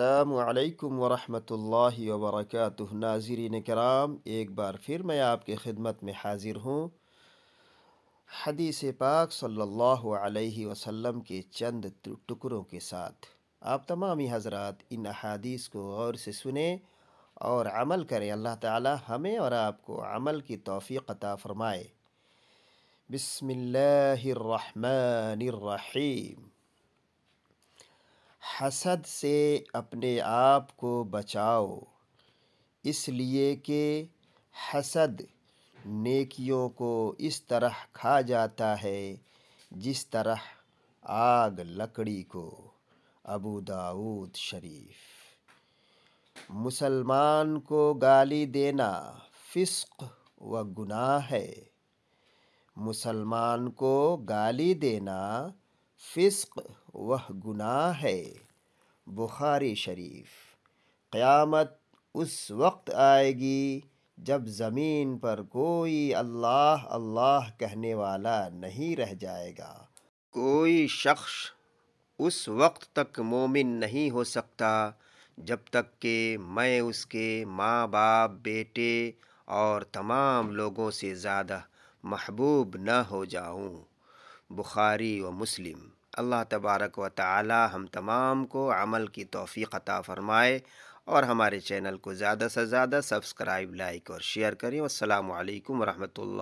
السلام علیکم ورحمۃ اللہ وبرکاتہ ناظرین کرام ایک بار پھر میں آپ کے خدمت میں حاضر ہوں حدیث پاک صلی اللہ علیہ وسلم کے چند ٹکڑوں کے ساتھ آپ تمامی حضرات ان احادیث کو غور سے سنیں اور عمل کریں اللہ تعالی ہمیں اور آپ کو عمل کی توفیق عطا فرمائے بسم اللہ الرحمن الرحیم حسد سے اپنے آپ کو بچاؤ اس لیے کہ حسد نیکیوں کو اس طرح کھا جاتا ہے جس طرح آگ لکڑی کو ابو داود شریف مسلمان کو گالی دینا فسق و گناہ ہے مسلمان کو گالی دینا فسق وہ گناہ ہے بخاری شریف قیامت اس وقت آئے گی جب زمین پر کوئی اللہ اللہ کہنے والا نہیں رہ جائے گا کوئی شخص اس وقت تک مومن نہیں ہو سکتا جب تک کہ میں اس کے ماں باپ بیٹے اور تمام لوگوں سے زیادہ محبوب نہ ہو جاؤں بخاری و مسلم اللہ تبارک و تعالی ہم تمام کو عمل کی توفیق عطا فرمائے اور ہمارے چینل کو زیادہ سے زیادہ سبسکرائب لائک اور شیئر کریں السلام علیکم ورحمۃ اللہ